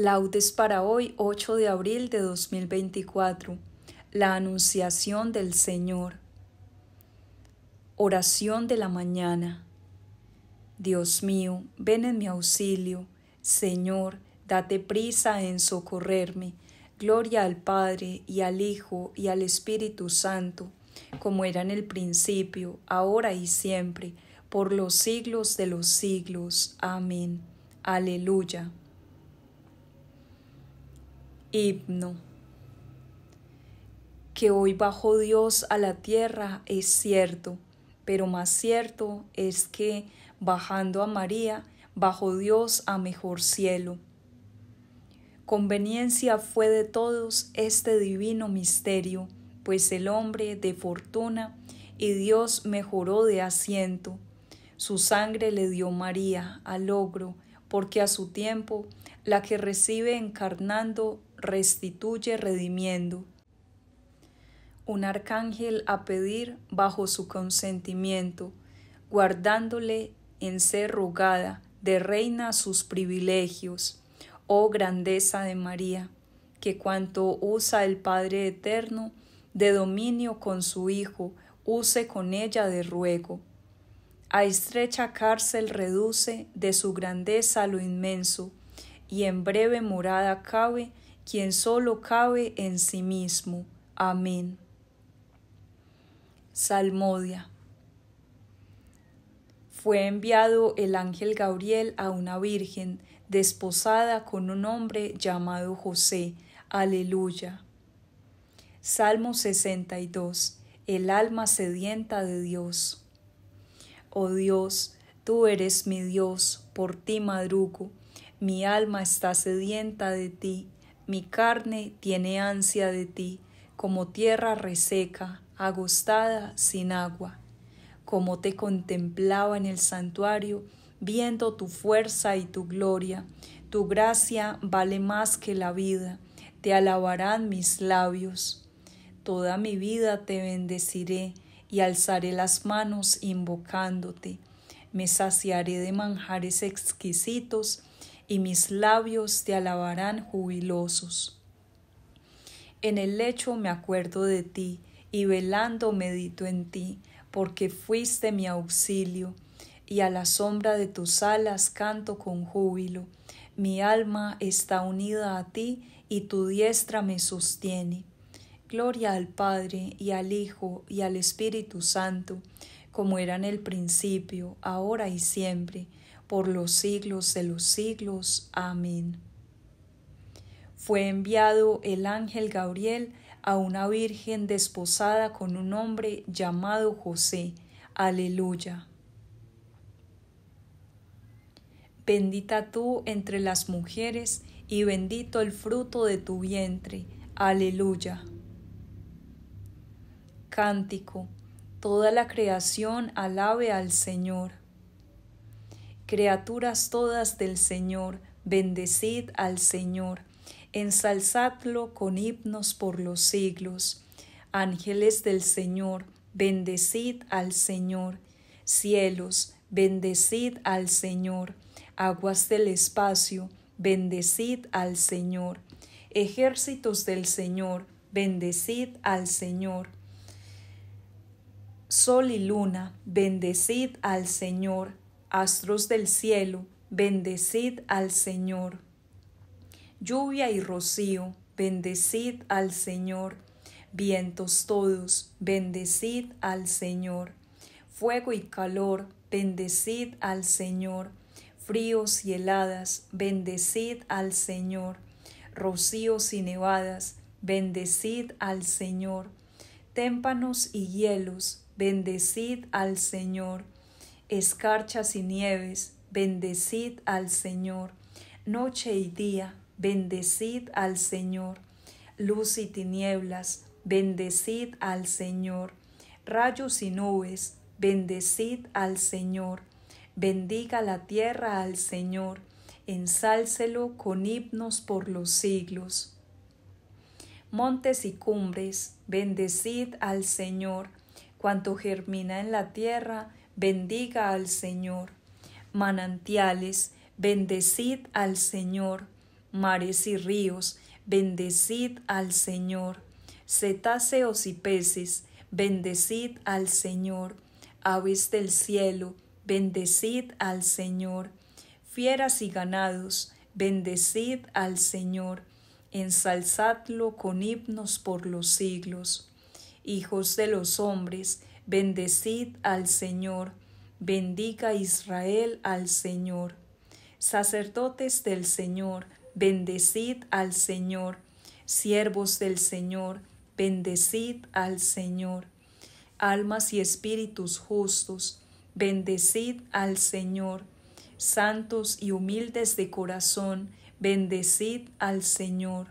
Laudes para hoy 8 de abril de 2024. La Anunciación del Señor. Oración de la mañana. Dios mío, ven en mi auxilio. Señor, date prisa en socorrerme. Gloria al Padre y al Hijo y al Espíritu Santo, como era en el principio, ahora y siempre, por los siglos de los siglos. Amén. Aleluya himno. Que hoy bajó Dios a la tierra es cierto, pero más cierto es que bajando a María, bajó Dios a mejor cielo. Conveniencia fue de todos este divino misterio, pues el hombre de fortuna y Dios mejoró de asiento. Su sangre le dio María al logro, porque a su tiempo la que recibe encarnando restituye redimiendo. Un arcángel a pedir bajo su consentimiento, guardándole en ser rugada de reina sus privilegios. Oh grandeza de María, que cuanto usa el Padre Eterno de dominio con su Hijo, use con ella de ruego. A estrecha cárcel reduce de su grandeza lo inmenso, y en breve morada cabe quien solo cabe en sí mismo. Amén. Salmodia. Fue enviado el ángel Gabriel a una virgen desposada con un hombre llamado José. Aleluya. Salmo 62. El alma sedienta de Dios. Oh Dios, tú eres mi Dios, por ti madrugo. Mi alma está sedienta de ti mi carne tiene ansia de ti, como tierra reseca, agostada sin agua. Como te contemplaba en el santuario, viendo tu fuerza y tu gloria, tu gracia vale más que la vida, te alabarán mis labios. Toda mi vida te bendeciré y alzaré las manos invocándote. Me saciaré de manjares exquisitos y mis labios te alabarán jubilosos. En el lecho me acuerdo de ti, y velando medito en ti, porque fuiste mi auxilio, y a la sombra de tus alas canto con júbilo. Mi alma está unida a ti, y tu diestra me sostiene. Gloria al Padre, y al Hijo, y al Espíritu Santo, como era en el principio, ahora y siempre, por los siglos de los siglos. Amén. Fue enviado el ángel Gabriel a una virgen desposada con un hombre llamado José. Aleluya. Bendita tú entre las mujeres y bendito el fruto de tu vientre. Aleluya. Cántico. Toda la creación alabe al Señor. Criaturas todas del Señor, bendecid al Señor, ensalzadlo con himnos por los siglos. Ángeles del Señor, bendecid al Señor. Cielos, bendecid al Señor. Aguas del espacio, bendecid al Señor. Ejércitos del Señor, bendecid al Señor. Sol y luna, bendecid al Señor astros del cielo, bendecid al Señor. Lluvia y rocío, bendecid al Señor. Vientos todos, bendecid al Señor. Fuego y calor, bendecid al Señor. Fríos y heladas, bendecid al Señor. Rocíos y nevadas, bendecid al Señor. Témpanos y hielos, bendecid al Señor escarchas y nieves, bendecid al Señor. Noche y día, bendecid al Señor. Luz y tinieblas, bendecid al Señor. Rayos y nubes, bendecid al Señor. Bendiga la tierra al Señor. Ensálcelo con himnos por los siglos. Montes y cumbres, bendecid al Señor. Cuanto germina en la tierra, bendiga al Señor. Manantiales, bendecid al Señor. Mares y ríos, bendecid al Señor. Cetáceos y peces, bendecid al Señor. Aves del cielo, bendecid al Señor. Fieras y ganados, bendecid al Señor. Ensalzadlo con himnos por los siglos. Hijos de los hombres, Bendecid al Señor, bendiga Israel al Señor. Sacerdotes del Señor, bendecid al Señor. Siervos del Señor, bendecid al Señor. Almas y espíritus justos, bendecid al Señor. Santos y humildes de corazón, bendecid al Señor.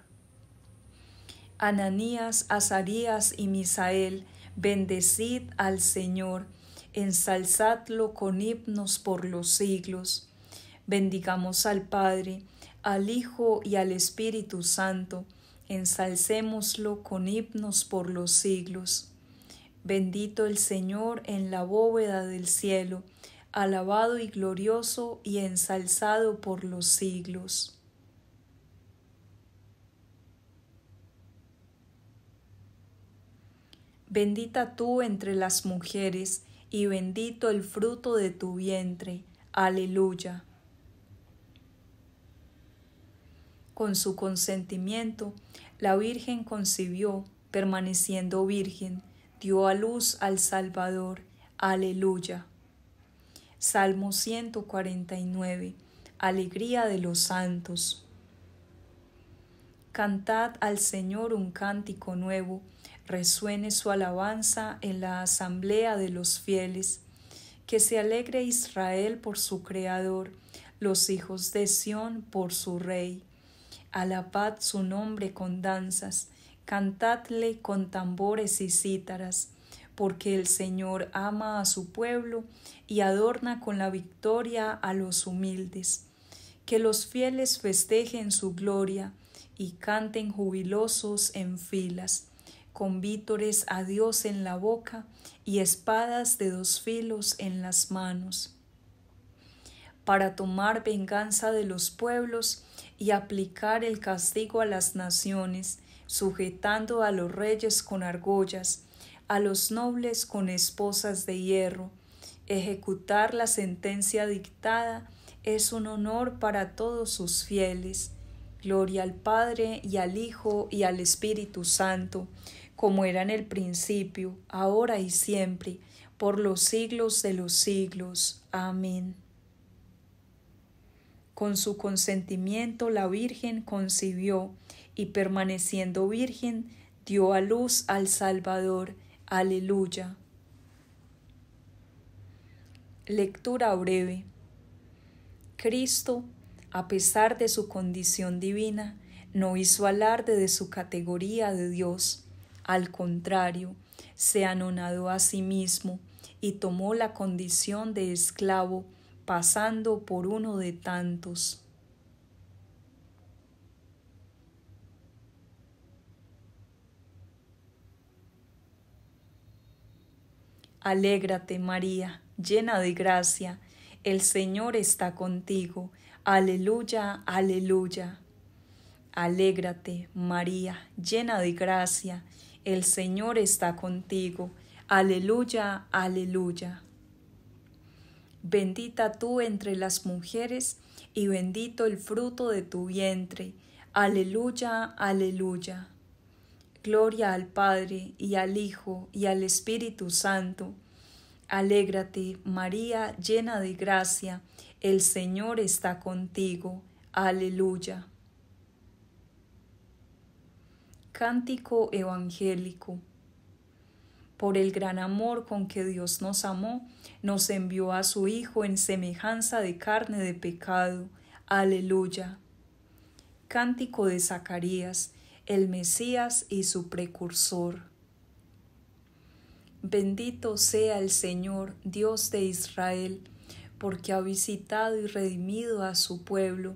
Ananías, Azarías y Misael, Bendecid al Señor, ensalzadlo con himnos por los siglos. Bendigamos al Padre, al Hijo y al Espíritu Santo, ensalcémoslo con himnos por los siglos. Bendito el Señor en la bóveda del cielo, alabado y glorioso y ensalzado por los siglos. Bendita tú entre las mujeres, y bendito el fruto de tu vientre. Aleluya. Con su consentimiento, la Virgen concibió, permaneciendo virgen, dio a luz al Salvador. Aleluya. Salmo 149. Alegría de los santos. Cantad al Señor un cántico nuevo resuene su alabanza en la asamblea de los fieles, que se alegre Israel por su Creador, los hijos de Sión por su Rey. Alabad su nombre con danzas, cantadle con tambores y cítaras, porque el Señor ama a su pueblo y adorna con la victoria a los humildes. Que los fieles festejen su gloria y canten jubilosos en filas con vítores a Dios en la boca y espadas de dos filos en las manos, para tomar venganza de los pueblos y aplicar el castigo a las naciones, sujetando a los reyes con argollas, a los nobles con esposas de hierro. Ejecutar la sentencia dictada es un honor para todos sus fieles. Gloria al Padre y al Hijo y al Espíritu Santo, como era en el principio, ahora y siempre, por los siglos de los siglos. Amén. Con su consentimiento la Virgen concibió y permaneciendo virgen dio a luz al Salvador. Aleluya. Lectura breve. Cristo, a pesar de su condición divina, no hizo alarde de su categoría de Dios al contrario, se anonadó a sí mismo y tomó la condición de esclavo, pasando por uno de tantos. Alégrate, María, llena de gracia, el Señor está contigo. Aleluya, aleluya. Alégrate, María, llena de gracia, el Señor está contigo. Aleluya, aleluya. Bendita tú entre las mujeres y bendito el fruto de tu vientre. Aleluya, aleluya. Gloria al Padre y al Hijo y al Espíritu Santo. Alégrate, María, llena de gracia, el Señor está contigo. Aleluya cántico evangélico. Por el gran amor con que Dios nos amó, nos envió a su Hijo en semejanza de carne de pecado. Aleluya. Cántico de Zacarías, el Mesías y su precursor. Bendito sea el Señor, Dios de Israel, porque ha visitado y redimido a su pueblo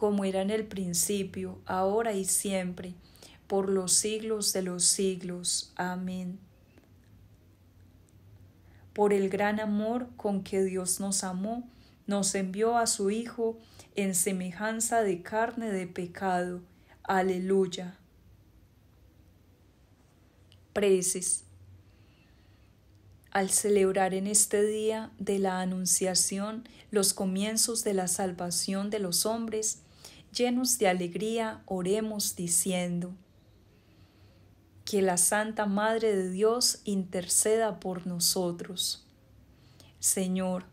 como era en el principio, ahora y siempre, por los siglos de los siglos. Amén. Por el gran amor con que Dios nos amó, nos envió a su Hijo en semejanza de carne de pecado. Aleluya. Preces. Al celebrar en este día de la Anunciación los comienzos de la salvación de los hombres, llenos de alegría, oremos diciendo, que la Santa Madre de Dios interceda por nosotros. Señor,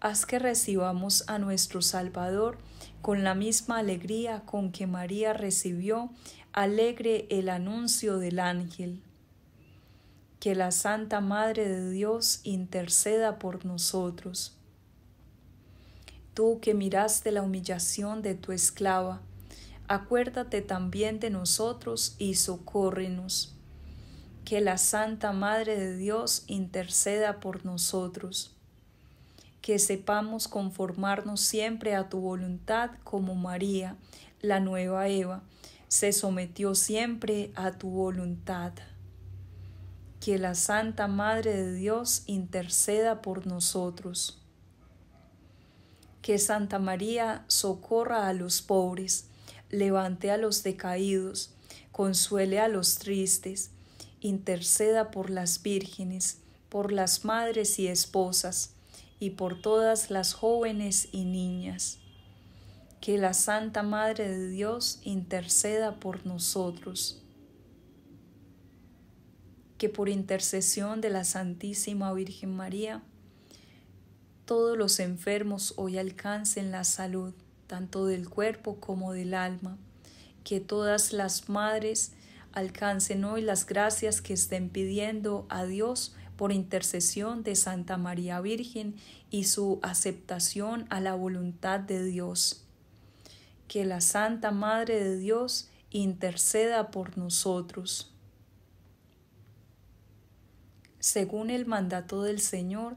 haz que recibamos a nuestro Salvador con la misma alegría con que María recibió alegre el anuncio del ángel. Que la Santa Madre de Dios interceda por nosotros tú que miraste la humillación de tu esclava, acuérdate también de nosotros y socórrenos. Que la Santa Madre de Dios interceda por nosotros. Que sepamos conformarnos siempre a tu voluntad como María, la nueva Eva, se sometió siempre a tu voluntad. Que la Santa Madre de Dios interceda por nosotros que Santa María socorra a los pobres, levante a los decaídos, consuele a los tristes, interceda por las vírgenes, por las madres y esposas, y por todas las jóvenes y niñas. Que la Santa Madre de Dios interceda por nosotros. Que por intercesión de la Santísima Virgen María, todos los enfermos hoy alcancen la salud, tanto del cuerpo como del alma. Que todas las madres alcancen hoy las gracias que estén pidiendo a Dios por intercesión de Santa María Virgen y su aceptación a la voluntad de Dios. Que la Santa Madre de Dios interceda por nosotros. Según el mandato del Señor,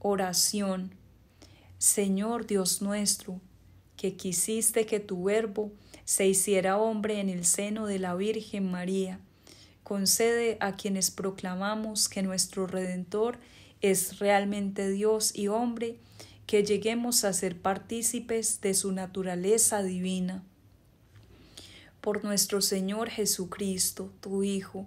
oración. Señor Dios nuestro, que quisiste que tu verbo se hiciera hombre en el seno de la Virgen María, concede a quienes proclamamos que nuestro Redentor es realmente Dios y hombre, que lleguemos a ser partícipes de su naturaleza divina. Por nuestro Señor Jesucristo, tu Hijo,